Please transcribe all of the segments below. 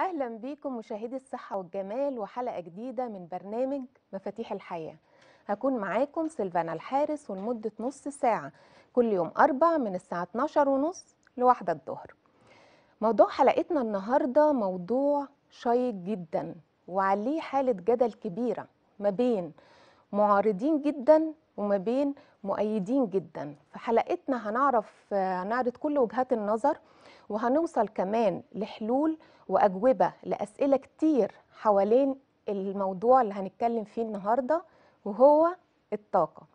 أهلا بيكم مشاهدي الصحة والجمال وحلقة جديدة من برنامج مفاتيح الحياة هكون معاكم سيلفانا الحارس ولمدة نص ساعة كل يوم أربع من الساعة 12 ونص لواحدة الظهر موضوع حلقتنا النهاردة موضوع شيق جدا وعليه حالة جدل كبيرة ما بين معارضين جدا وما بين مؤيدين جدا في حلقتنا هنعرف هنعرض كل وجهات النظر وهنوصل كمان لحلول وأجوبة لأسئلة كتير حوالين الموضوع اللي هنتكلم فيه النهاردة وهو الطاقة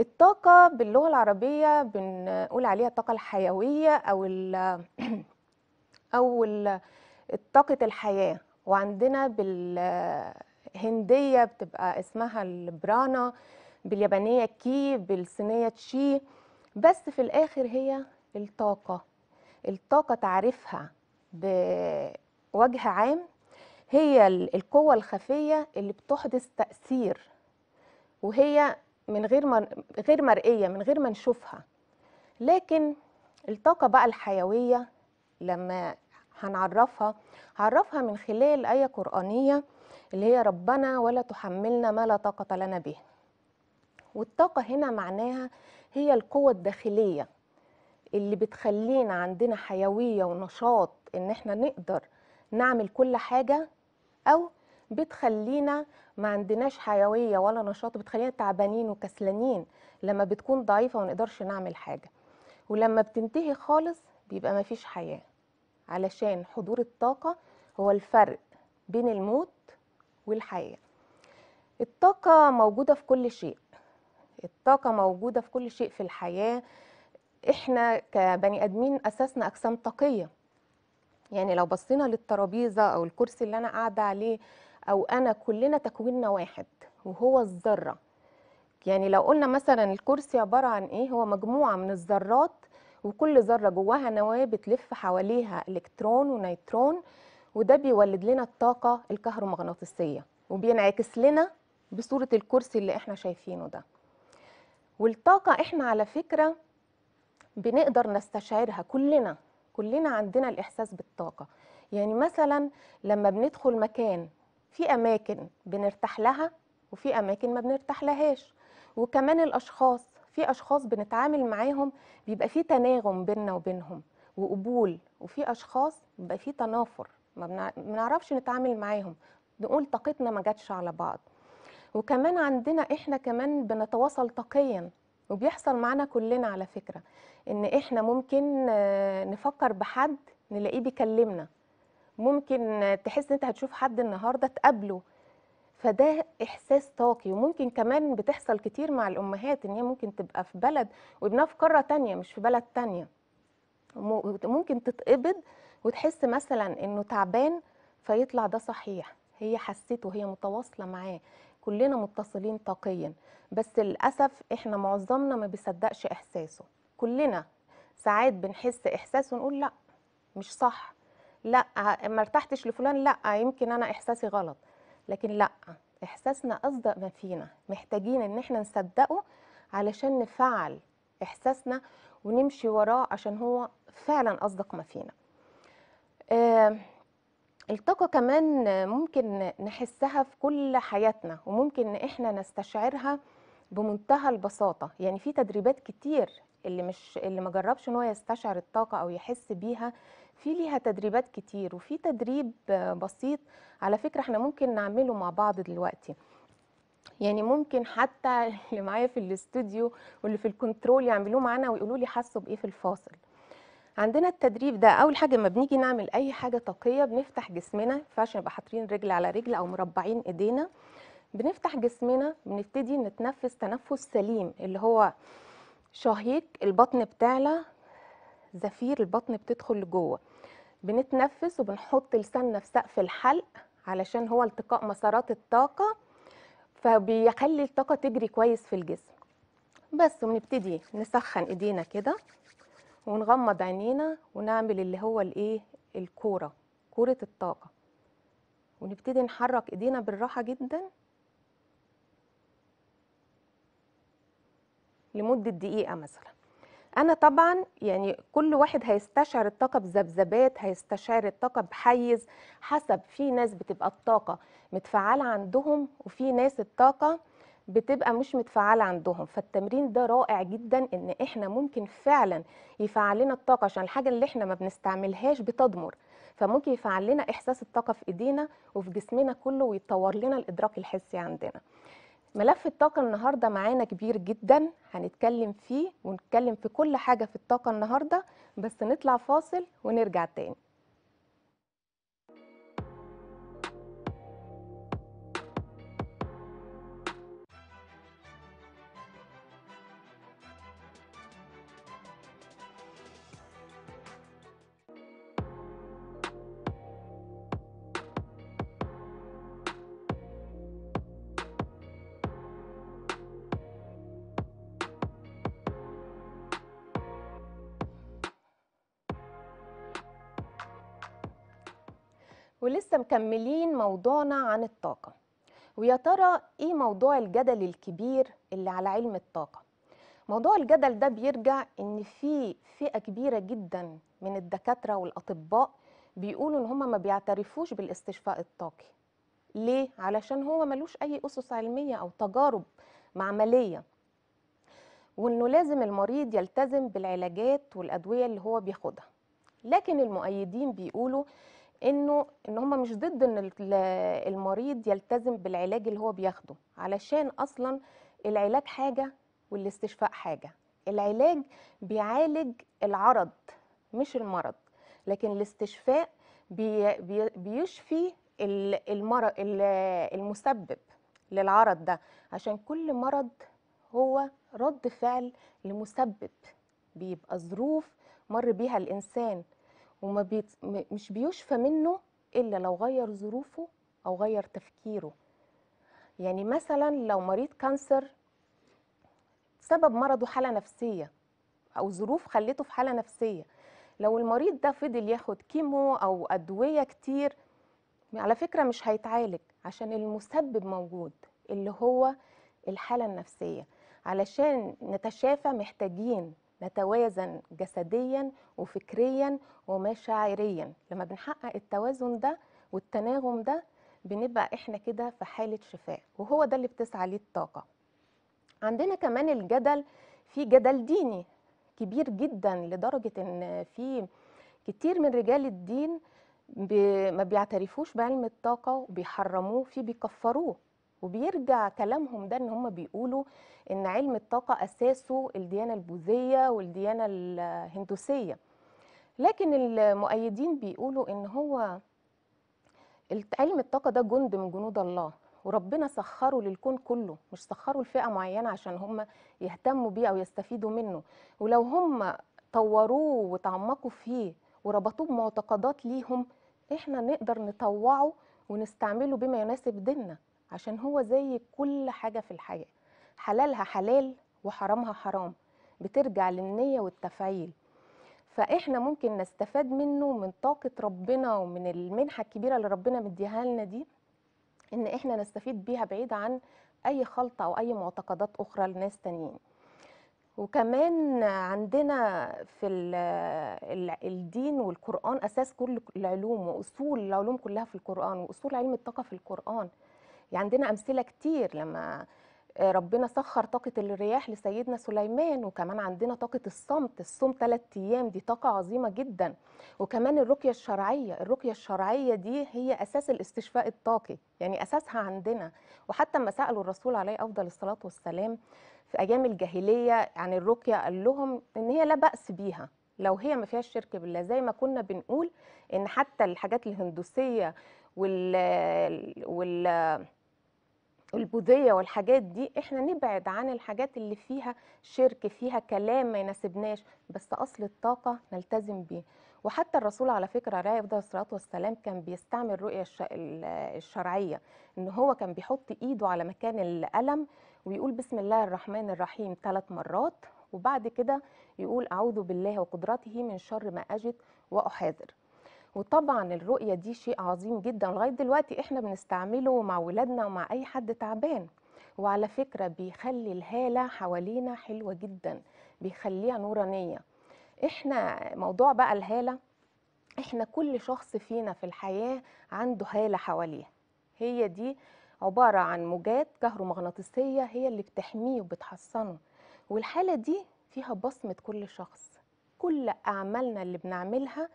الطاقة باللغة العربية بنقول عليها الطاقة الحيوية أو الـ أو طاقة الحياة وعندنا بالهندية بتبقى اسمها البرانا باليابانية كي بالصينية تشي بس في الآخر هي الطاقة الطاقة تعريفها بوجه عام هي القوة الخفية اللي بتحدث تأثير وهي من غير ما غير مرئية من غير ما نشوفها لكن الطاقة بقى الحيوية لما هنعرفها هعرفها من خلال آية قرآنية اللي هي ربنا ولا تحملنا ما لا طاقة لنا به والطاقة هنا معناها هي القوة الداخلية اللي بتخلينا عندنا حيويه ونشاط ان احنا نقدر نعمل كل حاجه او بتخلينا ما عندناش حيويه ولا نشاط بتخلينا تعبانين وكسلانين لما بتكون ضعيفه ونقدرش نعمل حاجه ولما بتنتهي خالص بيبقى ما فيش حياه علشان حضور الطاقه هو الفرق بين الموت والحياه الطاقه موجوده في كل شيء الطاقه موجوده في كل شيء في الحياه احنا كبني ادمين اسسنا اجسام طاقيه يعني لو بصينا للترابيزه او الكرسي اللي انا قاعده عليه او انا كلنا تكويننا واحد وهو الذره يعني لو قلنا مثلا الكرسي عباره عن ايه هو مجموعه من الذرات وكل ذره جواها نواه بتلف حواليها الكترون ونيترون وده بيولد لنا الطاقه الكهرومغناطيسيه وبينعكس لنا بصوره الكرسي اللي احنا شايفينه ده والطاقه احنا على فكره بنقدر نستشعرها كلنا كلنا عندنا الإحساس بالطاقة يعني مثلا لما بندخل مكان في أماكن بنرتاح لها وفي أماكن ما بنرتاح لهاش وكمان الأشخاص في أشخاص بنتعامل معاهم بيبقى في تناغم بيننا وبينهم وقبول وفي أشخاص بيبقى في تنافر ما بنعرفش نتعامل معاهم نقول طاقتنا ما جاتش على بعض وكمان عندنا احنا كمان بنتواصل طاقيا وبيحصل معانا كلنا على فكرة إن إحنا ممكن آه، نفكر بحد نلاقيه بيكلمنا ممكن تحس أنت هتشوف حد النهاردة تقابله فده احساس طاقي وممكن كمان بتحصل كتير مع الامهات ان هي ممكن تبقى في بلد وابنها في قاره تانية مش في بلد تانية ممكن تتقبض وتحس مثلا انه تعبان فيطلع ده صحيح هي حسيته هي متواصله معاه كلنا متصلين طاقيا بس للاسف احنا معظمنا ما بيصدقش احساسه كلنا ساعات بنحس احساس ونقول لا مش صح لا ما ارتحتش لفلان لا يمكن انا احساسي غلط لكن لا احساسنا اصدق ما فينا محتاجين ان احنا نصدقه علشان نفعل احساسنا ونمشي وراه عشان هو فعلا اصدق ما فينا آه الطاقة كمان ممكن نحسها في كل حياتنا وممكن إن إحنا نستشعرها بمنتهى البساطة يعني في تدريبات كتير اللي مش اللي ما جربش ان هو يستشعر الطاقة او يحس بيها في ليها تدريبات كتير وفي تدريب بسيط على فكرة احنا ممكن نعمله مع بعض دلوقتي يعني ممكن حتى اللي معايا في الاستوديو واللي في الكنترول يعملوه معانا ويقولوا لي حسوا بايه في الفاصل عندنا التدريب ده اول حاجه لما بنيجي نعمل اي حاجه طاقيه بنفتح جسمنا ما ينفعش نبقى حاطين رجل على رجل او مربعين ايدينا بنفتح جسمنا بنبتدي نتنفس تنفس سليم اللي هو شهيق البطن بتعلى زفير البطن بتدخل لجوه بنتنفس وبنحط لساننا في سقف الحلق علشان هو التقاء مسارات الطاقه فبيخلي الطاقه تجري كويس في الجسم بس وبنبتدي نسخن ايدينا كده ونغمض عينينا ونعمل اللي هو الايه الكوره كوره الطاقه ونبتدي نحرك ايدينا بالراحه جدا لمده دقيقه مثلا انا طبعا يعني كل واحد هيستشعر الطاقه بذبذبات هيستشعر الطاقه بحيز حسب في ناس بتبقى الطاقه متفعله عندهم وفي ناس الطاقه بتبقى مش متفعله عندهم فالتمرين ده رائع جدا ان احنا ممكن فعلا يفعل لنا الطاقه عشان الحاجه اللي احنا ما بنستعملهاش بتضمر فممكن يفعل لنا احساس الطاقه في ايدينا وفي جسمنا كله ويتطور لنا الادراك الحسي عندنا ملف الطاقة النهاردة معانا كبير جدا هنتكلم فيه ونتكلم في كل حاجة في الطاقة النهاردة بس نطلع فاصل ونرجع تاني ولسه مكملين موضوعنا عن الطاقة ويا ترى ايه موضوع الجدل الكبير اللي على علم الطاقة موضوع الجدل ده بيرجع ان في فئة كبيرة جدا من الدكاترة والاطباء بيقولوا ان هما ما بيعترفوش بالاستشفاء الطاقي ليه؟ علشان هو ملوش اي اسس علمية او تجارب معملية وانه لازم المريض يلتزم بالعلاجات والادوية اللي هو بياخدها لكن المؤيدين بيقولوا انه ان هم مش ضد ان المريض يلتزم بالعلاج اللي هو بياخده علشان اصلا العلاج حاجه والاستشفاء حاجه العلاج بيعالج العرض مش المرض لكن الاستشفاء بيشفي المرض المسبب للعرض ده عشان كل مرض هو رد فعل لمسبب بيبقى ظروف مر بيها الانسان وما بيت... مش بيشفى منه الا لو غير ظروفه او غير تفكيره يعني مثلا لو مريض كانسر سبب مرضه حاله نفسيه او ظروف خلته في حاله نفسيه لو المريض ده فضل ياخد كيمو او ادويه كتير على فكره مش هيتعالج عشان المسبب موجود اللي هو الحاله النفسيه علشان نتشافى محتاجين نتوازن جسديا وفكريا ومشاعريا لما بنحقق التوازن ده والتناغم ده بنبقى احنا كده في حالة شفاء وهو ده اللي بتسعى ليه الطاقة عندنا كمان الجدل في جدل ديني كبير جدا لدرجة ان في كتير من رجال الدين ما بيعترفوش بعلم الطاقة وبيحرموه في بيكفروه وبيرجع كلامهم ده ان هم بيقولوا ان علم الطاقه اساسه الديانه البوذيه والديانه الهندوسيه لكن المؤيدين بيقولوا ان هو علم الطاقه ده جند من جنود الله وربنا سخره للكون كله مش سخره لفئه معينه عشان هم يهتموا بيه او يستفيدوا منه ولو هم طوروه وتعمقوا فيه وربطوه بمعتقدات ليهم احنا نقدر نطوعه ونستعمله بما يناسب ديننا عشان هو زي كل حاجة في الحياة حلالها حلال وحرامها حرام بترجع للنية والتفعيل فإحنا ممكن نستفاد منه من طاقة ربنا ومن المنحة الكبيرة اللي ربنا مديها لنا دي إن إحنا نستفيد بيها بعيد عن أي خلطة أو أي معتقدات أخرى لناس تانيين وكمان عندنا في الدين والقرآن أساس كل العلوم وأصول العلوم كلها في القرآن وأصول علم الطاقة في القرآن يعني عندنا امثله كتير لما آه، ربنا سخر طاقه الرياح لسيدنا سليمان وكمان عندنا طاقه الصمت الصوم ثلاث ايام دي طاقه عظيمه جدا وكمان الرقيه الشرعيه الرقيه الشرعيه دي هي اساس الاستشفاء الطاقي يعني اساسها عندنا وحتى لما سالوا الرسول عليه افضل الصلاه والسلام في ايام الجاهليه عن الرقيه قال لهم ان هي لا باس بيها لو هي ما فيهاش شرك بالله زي ما كنا بنقول ان حتى الحاجات الهندوسيه وال وال البوذيه والحاجات دي احنا نبعد عن الحاجات اللي فيها شرك فيها كلام ما يناسبناش بس اصل الطاقه نلتزم بيه وحتى الرسول على فكره عليه الصلاه والسلام كان بيستعمل الرؤيه الشرعيه ان هو كان بيحط ايده على مكان الالم ويقول بسم الله الرحمن الرحيم ثلاث مرات وبعد كده يقول اعوذ بالله وقدرته من شر ما اجد واحاذر وطبعا الرؤيه دي شيء عظيم جدا لغايه دلوقتي احنا بنستعمله مع ولادنا ومع اي حد تعبان وعلى فكره بيخلي الهاله حوالينا حلوه جدا بيخليها نورانيه احنا موضوع بقى الهاله احنا كل شخص فينا في الحياه عنده هاله حواليه هي دي عباره عن موجات كهرومغناطيسيه هي اللي بتحميه وبتحصنه والحاله دي فيها بصمه كل شخص كل اعمالنا اللي بنعملها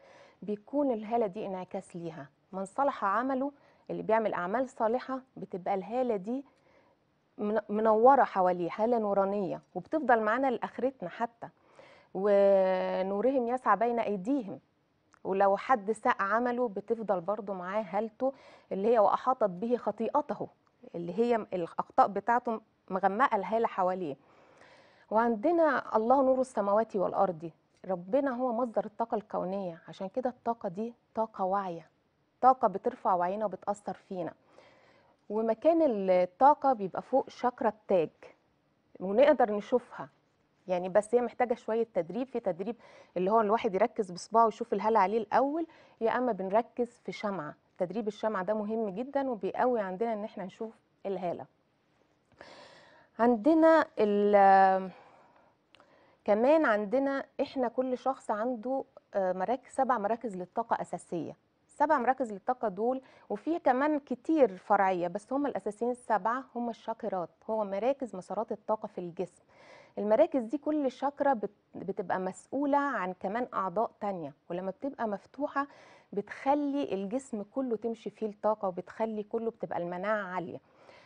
بيكون الهاله دي انعكاس ليها من صلح عمله اللي بيعمل اعمال صالحه بتبقى الهاله دي منوره حواليه هاله نورانيه وبتفضل معانا لاخرتنا حتى ونورهم يسعى بين ايديهم ولو حد ساء عمله بتفضل برضو معاه هالته اللي هي واحاطت به خطيئته اللي هي الاخطاء بتاعته مغمقه الهاله حواليه وعندنا الله نور السماوات والارض ربنا هو مصدر الطاقة الكونية عشان كده الطاقة دي طاقة واعية طاقة بترفع وعينا وبتأثر فينا ومكان الطاقة بيبقى فوق شاكرا التاج ونقدر نشوفها يعني بس هي محتاجة شوية تدريب في تدريب اللي هو الواحد يركز بصباعه ويشوف الهالة عليه الأول يا أما بنركز في شمعة تدريب الشمعة ده مهم جدا وبيقوي عندنا إن احنا نشوف الهالة عندنا كمان عندنا احنا كل شخص عنده آه، مراكز سبع مراكز للطاقه اساسيه سبع مراكز للطاقه دول وفي كمان كتير فرعيه بس هم الاساسيين السبعه هم الشاكرات هو مراكز مسارات الطاقه في الجسم المراكز دي كل شاكرا بتبقى مسؤوله عن كمان اعضاء تانية ولما بتبقى مفتوحه بتخلي الجسم كله تمشي فيه الطاقه وبتخلي كله بتبقى المناعه عاليه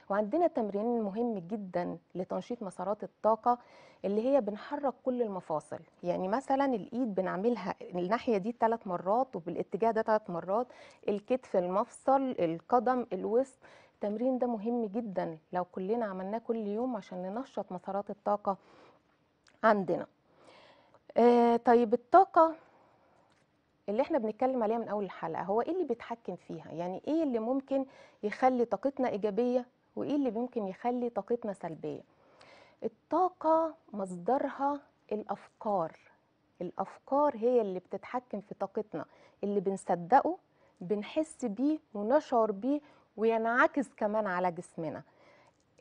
وعندنا تمرين مهم جدا لتنشيط مسارات الطاقة اللي هي بنحرك كل المفاصل يعني مثلا الإيد بنعملها الناحية دي ثلاث مرات وبالاتجاه ده ثلاث مرات الكتف المفصل القدم الوسط التمرين ده مهم جدا لو كلنا عملناه كل يوم عشان ننشط مسارات الطاقة عندنا آه طيب الطاقة اللي احنا بنتكلم عليها من اول الحلقه هو ايه اللي بيتحكم فيها يعني ايه اللي ممكن يخلي طاقتنا ايجابيه وايه اللي ممكن يخلي طاقتنا سلبيه الطاقه مصدرها الافكار الافكار هي اللي بتتحكم في طاقتنا اللي بنصدقه بنحس بيه ونشعر بيه وينعكس كمان على جسمنا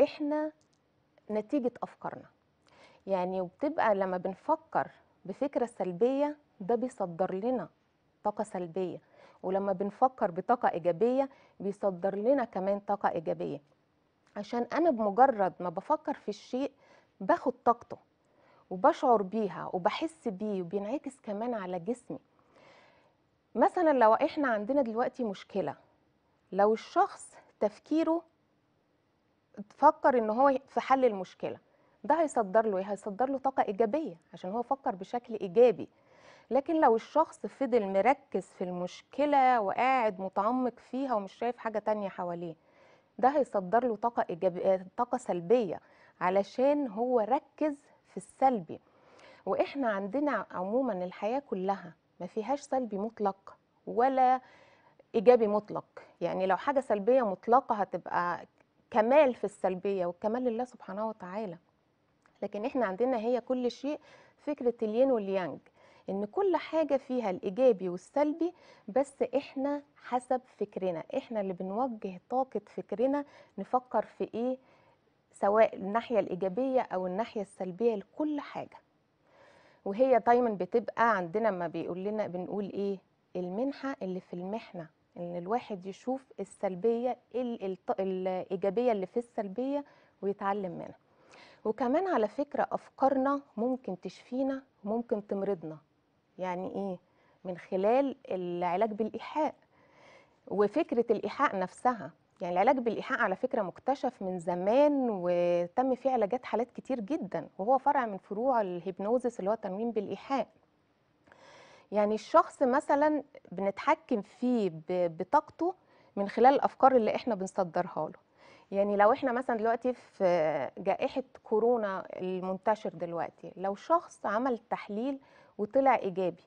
احنا نتيجه افكارنا يعني وبتبقى لما بنفكر بفكره سلبيه ده بيصدر لنا طاقه سلبيه ولما بنفكر بطاقه ايجابيه بيصدر لنا كمان طاقه ايجابيه عشان انا بمجرد ما بفكر في الشيء باخد طاقته وبشعر بيها وبحس بيه وبينعكس كمان على جسمي مثلا لو احنا عندنا دلوقتي مشكله لو الشخص تفكيره تفكر ان هو في حل المشكله ده هيصدر له ايه هيصدر له طاقه ايجابيه عشان هو فكر بشكل ايجابي لكن لو الشخص فضل مركز في المشكله وقاعد متعمق فيها ومش شايف حاجه تانية حواليه ده هيصدر له طاقه ايجابيه آه، طاقه سلبيه علشان هو ركز في السلبي واحنا عندنا عموما الحياه كلها ما فيهاش سلبي مطلق ولا ايجابي مطلق يعني لو حاجه سلبيه مطلقه هتبقى كمال في السلبيه والكمال لله سبحانه وتعالى لكن احنا عندنا هي كل شيء فكره الين واليانج ان كل حاجه فيها الايجابي والسلبي بس احنا حسب فكرنا احنا اللي بنوجه طاقه فكرنا نفكر في ايه سواء الناحيه الايجابيه او الناحيه السلبيه لكل حاجه وهي دايما بتبقى عندنا ما بيقول لنا بنقول ايه المنحه اللي في المحنه ان الواحد يشوف السلبيه الايجابيه اللي في السلبيه ويتعلم منها وكمان على فكره افكارنا ممكن تشفينا وممكن تمرضنا يعني ايه من خلال العلاج بالايحاء وفكره الايحاء نفسها يعني العلاج بالايحاء على فكره مكتشف من زمان وتم فيه علاجات حالات كتير جدا وهو فرع من فروع الهيبنوزس اللي هو التنويم بالايحاء يعني الشخص مثلا بنتحكم فيه بطاقته من خلال الافكار اللي احنا بنصدرها له يعني لو احنا مثلا دلوقتي في جائحه كورونا المنتشر دلوقتي لو شخص عمل تحليل وطلع ايجابي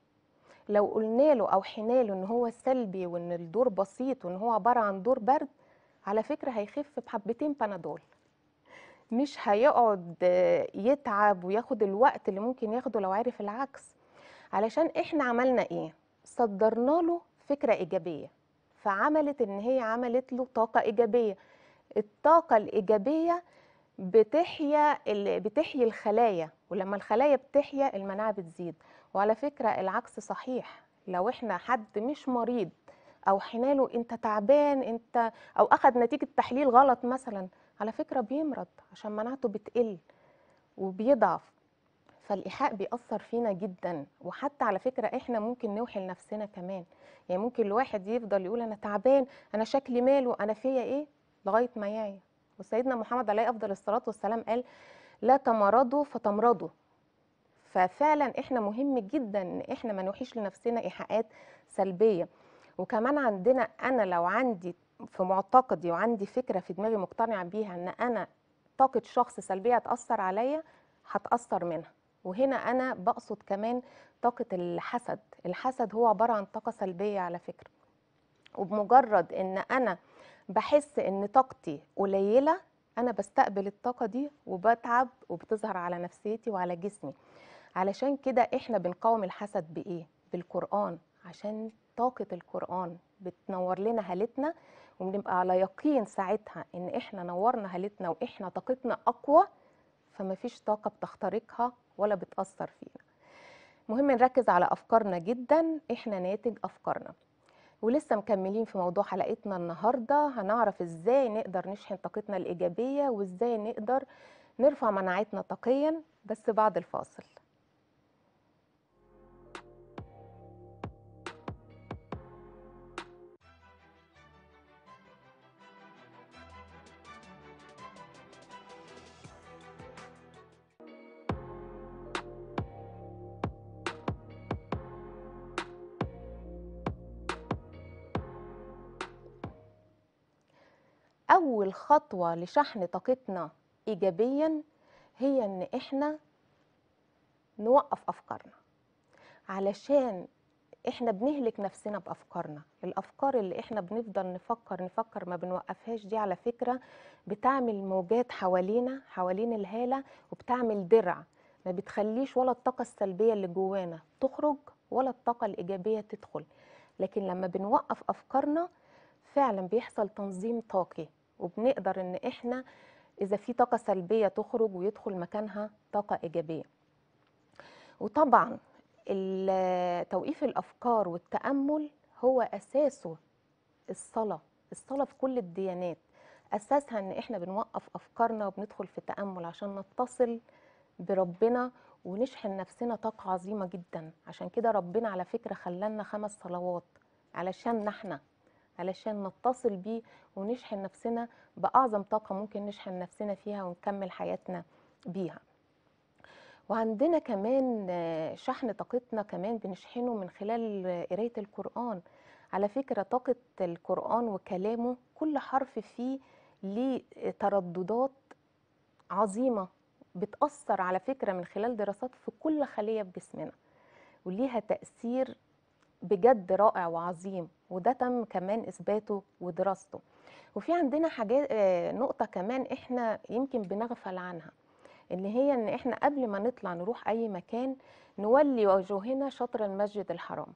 لو قلنا له او حنا له ان هو سلبي وان الدور بسيط وان هو عباره عن دور برد على فكره هيخف بحبتين بنادول مش هيقعد يتعب وياخد الوقت اللي ممكن ياخده لو عرف العكس علشان احنا عملنا ايه صدرنا له فكره ايجابيه فعملت ان هي عملت له طاقه ايجابيه الطاقه الايجابيه بتحيا بتحيي الخلايا ولما الخلايا بتحيا المناعه بتزيد وعلى فكرة العكس صحيح لو احنا حد مش مريض او حناله انت تعبان انت او اخذ نتيجة تحليل غلط مثلا على فكرة بيمرض عشان مناعته بتقل وبيضعف فالإيحاء بيأثر فينا جدا وحتى على فكرة إحنا ممكن نوحي لنفسنا كمان يعني ممكن الواحد يفضل يقول أنا تعبان أنا شكلي ماله أنا فيا إيه لغاية ما يعي وسيدنا محمد عليه أفضل الصلاة والسلام قال لا تمرضوا فتمرضوا ففعلا احنا مهم جدا ان احنا ما نوحيش لنفسنا ايحاءات سلبيه وكمان عندنا انا لو عندي في معتقدي وعندي فكره في دماغي مقتنعه بيها ان انا طاقه شخص سلبيه هتاثر عليا هتاثر منها وهنا انا بقصد كمان طاقه الحسد الحسد هو عباره عن طاقه سلبيه على فكره وبمجرد ان انا بحس ان طاقتي قليله انا بستقبل الطاقه دي وبتعب وبتظهر على نفسيتي وعلى جسمي علشان كده احنا بنقاوم الحسد بايه بالقران عشان طاقه القران بتنور لنا هالتنا وبنبقى على يقين ساعتها ان احنا نورنا هالتنا واحنا طاقتنا اقوى فما فيش طاقه بتخترقها ولا بتاثر فينا مهم نركز على افكارنا جدا احنا ناتج افكارنا ولسه مكملين في موضوع حلقتنا النهارده هنعرف ازاي نقدر نشحن طاقتنا الايجابيه وازاي نقدر نرفع مناعتنا طاقيا بس بعد الفاصل اول خطوه لشحن طاقتنا ايجابيا هي ان احنا نوقف افكارنا علشان احنا بنهلك نفسنا بافكارنا الافكار اللي احنا بنفضل نفكر نفكر ما بنوقفهاش دي على فكره بتعمل موجات حوالينا حوالين الهاله وبتعمل درع ما بتخليش ولا الطاقه السلبيه اللي جوانا تخرج ولا الطاقه الايجابيه تدخل لكن لما بنوقف افكارنا فعلا بيحصل تنظيم طاقي وبنقدر ان احنا اذا في طاقه سلبيه تخرج ويدخل مكانها طاقه ايجابيه وطبعا توقيف الافكار والتامل هو اساسه الصلاه الصلاه في كل الديانات اساسها ان احنا بنوقف افكارنا وبندخل في تامل عشان نتصل بربنا ونشحن نفسنا طاقه عظيمه جدا عشان كده ربنا على فكره خلانا خمس صلوات علشان احنا علشان نتصل بيه ونشحن نفسنا بأعظم طاقة ممكن نشحن نفسنا فيها ونكمل حياتنا بيها وعندنا كمان آه، شحن طاقتنا كمان بنشحنه من خلال قراية القرآن على فكرة طاقة القرآن وكلامه كل حرف فيه ليه ترددات عظيمة بتأثر على فكرة من خلال دراسات في كل خلية في جسمنا وليها تأثير بجد رائع وعظيم وده تم كمان اثباته ودراسته وفي عندنا حاجات آه، نقطه كمان احنا يمكن بنغفل عنها ان هي ان احنا قبل ما نطلع نروح اي مكان نولي وجوهنا شطر المسجد الحرام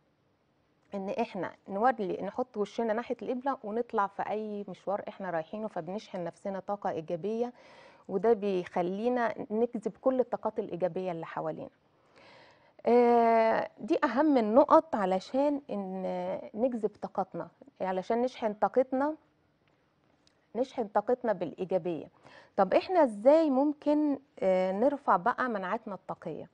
ان احنا نولي نحط وشنا ناحيه القبله ونطلع في اي مشوار احنا رايحينه فبنشحن نفسنا طاقه ايجابيه وده بيخلينا نجذب كل الطاقات الايجابيه اللي حوالينا آه، دي أهم النقط علشان إن نجذب طاقتنا علشان نشحن طاقتنا نشحن طاقتنا بالإيجابية طب إحنا إزاي ممكن آه، نرفع بقى مناعتنا الطاقية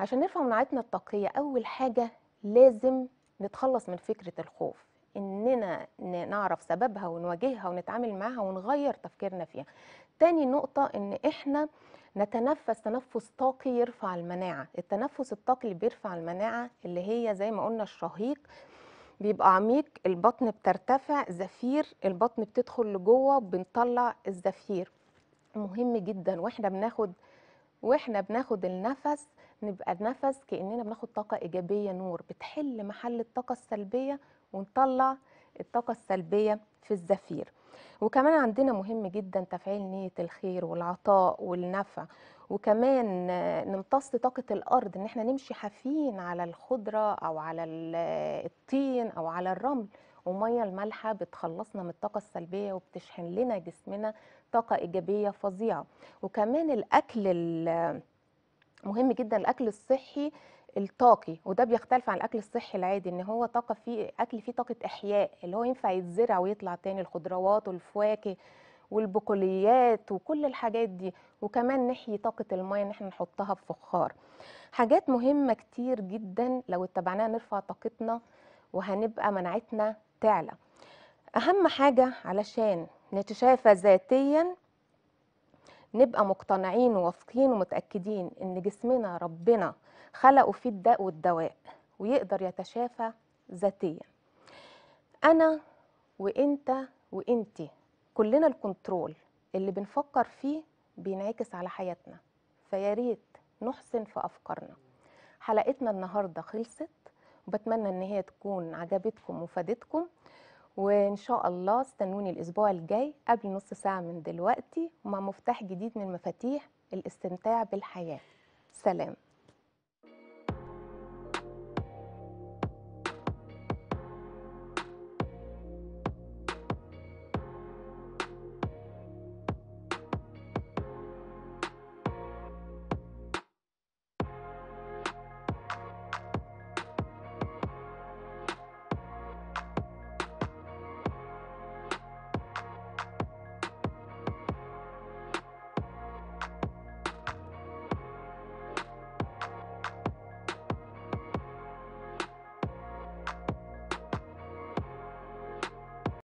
عشان نرفع مناعتنا الطاقية أول حاجة لازم نتخلص من فكرة الخوف إننا نعرف سببها ونواجهها ونتعامل معها ونغير تفكيرنا فيها تاني نقطة إن إحنا آه نتنفس تنفس طاقي يرفع المناعه التنفس الطاقي اللي بيرفع المناعه اللي هي زي ما قلنا الشهيق بيبقى عميق البطن بترتفع زفير البطن بتدخل لجوه بنطلع الزفير مهم جدا واحنا بناخد واحنا بناخد النفس نبقى النفس كاننا بناخد طاقه ايجابيه نور بتحل محل الطاقه السلبيه ونطلع الطاقه السلبيه في الزفير وكمان عندنا مهم جدا تفعيل نية الخير والعطاء والنفع وكمان نمتص طاقة الأرض إن احنا نمشي حافيين على الخضرة أو على الطين أو على الرمل ومية المالحة بتخلصنا من الطاقة السلبية وبتشحن لنا جسمنا طاقة إيجابية فظيعة وكمان الأكل مهم جدا الأكل الصحي الطاقي وده بيختلف عن الاكل الصحي العادي ان هو طاقه فيه اكل فيه طاقه احياء اللي هو ينفع يتزرع ويطلع تاني الخضروات والفواكه والبقوليات وكل الحاجات دي وكمان نحيي طاقه الميه ان احنا نحطها في فخار حاجات مهمه كتير جدا لو اتبعناها نرفع طاقتنا وهنبقى مناعتنا تعلى اهم حاجه علشان نتشافى ذاتيا نبقى مقتنعين وواثقين ومتاكدين ان جسمنا ربنا خلقوا فيه الداء والدواء ويقدر يتشافى ذاتيا انا وانت وانت كلنا الكنترول اللي بنفكر فيه بينعكس على حياتنا فيا ريت نحسن في افكارنا حلقتنا النهارده خلصت وبتمنى ان هي تكون عجبتكم وفادتكم وان شاء الله استنوني الاسبوع الجاي قبل نص ساعه من دلوقتي مع مفتاح جديد من مفاتيح الاستمتاع بالحياه سلام